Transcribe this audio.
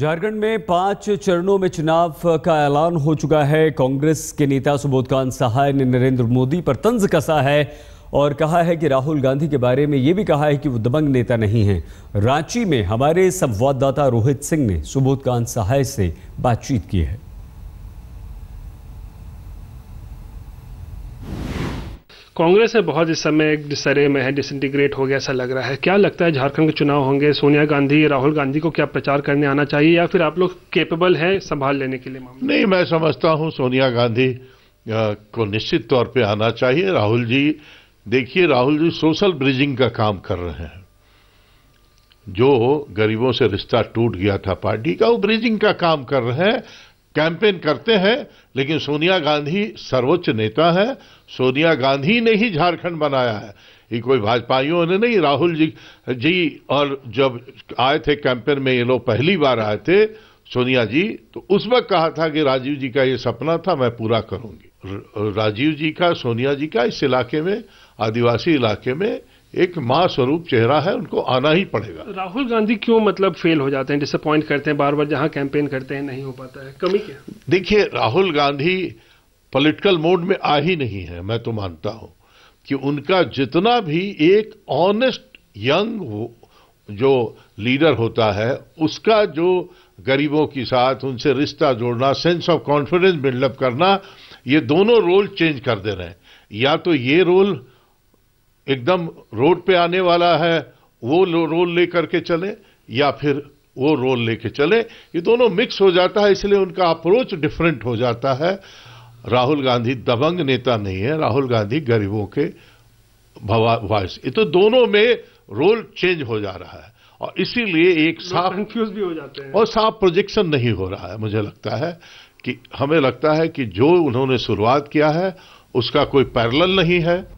झारखंड में पांच चरणों में चुनाव का ऐलान हो चुका है कांग्रेस के नेता सुबोधकांत सहाय ने नरेंद्र मोदी पर तंज कसा है और कहा है कि राहुल गांधी के बारे में ये भी कहा है कि वो दबंग नेता नहीं हैं रांची में हमारे संवाददाता रोहित सिंह ने सुबोधकांत सहाय से बातचीत की है कांग्रेस है बहुत इस समय एक डिसरे में है डिसइंटीग्रेट हो गया ऐसा लग रहा है क्या लगता है झारखंड के चुनाव होंगे सोनिया गांधी राहुल गांधी को क्या प्रचार करने आना चाहिए या फिर आप लोग केपेबल हैं संभाल लेने के लिए मामले नहीं मैं समझता हूँ सोनिया गांधी को निश्चित तौर पर आना चाहिए राहुल जी देखिए राहुल जी सोशल ब्रिजिंग का काम कर रहे हैं जो गरीबों से रिश्ता टूट गया था पार्टी का वो ब्रिजिंग का काम कर रहे हैं कैंपेन करते हैं लेकिन सोनिया गांधी सर्वोच्च नेता है सोनिया गांधी ने ही झारखंड बनाया है ये कोई भाजपाइयों ने नहीं राहुल जी जी और जब आए थे कैंपेन में ये लोग पहली बार आए थे सोनिया जी तो उस वक्त कहा था कि राजीव जी का ये सपना था मैं पूरा करूंगी राजीव जी का सोनिया जी का इस इलाके में आदिवासी इलाके में एक माँ स्वरूप चेहरा है उनको आना ही पड़ेगा राहुल गांधी क्यों मतलब फेल हो जाते हैं डिसअपॉइंट करते हैं बार बार जहां कैंपेन करते हैं नहीं हो पाता है कमी क्या देखिए राहुल गांधी पॉलिटिकल मोड में आ ही नहीं है मैं तो मानता हूं कि उनका जितना भी एक ऑनेस्ट यंग जो लीडर होता है उसका जो गरीबों के साथ उनसे रिश्ता जोड़ना सेंस ऑफ कॉन्फिडेंस बिल्डअप करना ये दोनों रोल चेंज कर दे रहे हैं या तो ये रोल एकदम रोड पे आने वाला है वो रोल ले करके चले या फिर वो रोल लेके चले ये दोनों मिक्स हो जाता है इसलिए उनका अप्रोच डिफरेंट हो जाता है राहुल गांधी दबंग नेता नहीं है राहुल गांधी गरीबों के वॉइस ये तो दोनों में रोल चेंज हो जा रहा है और इसीलिए एक साफ कंफ्यूज भी हो जाते हैं और साफ प्रोजेक्शन नहीं हो रहा है मुझे लगता है कि हमें लगता है कि जो उन्होंने शुरुआत किया है उसका कोई पैरल नहीं है